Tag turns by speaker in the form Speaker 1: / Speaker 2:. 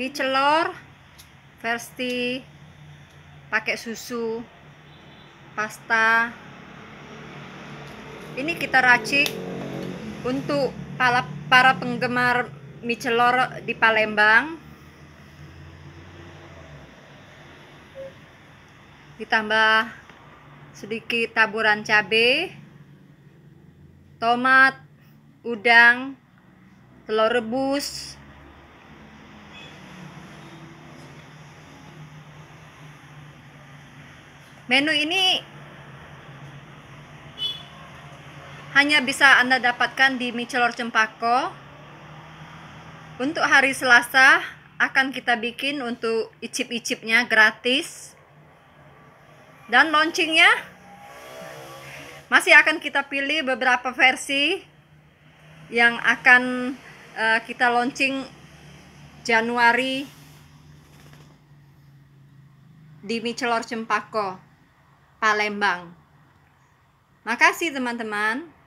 Speaker 1: mie celor versi pakai susu pasta ini kita racik untuk para, penggemar mie celor di Palembang ditambah sedikit taburan cabai tomat udang telur rebus Menu ini hanya bisa Anda dapatkan di Michelor Cempako. Untuk hari Selasa akan kita bikin untuk icip-icipnya gratis. Dan launchingnya masih akan kita pilih beberapa versi yang akan eh, kita launching Januari di Michelor Cempako. Palembang. Makasih teman-teman.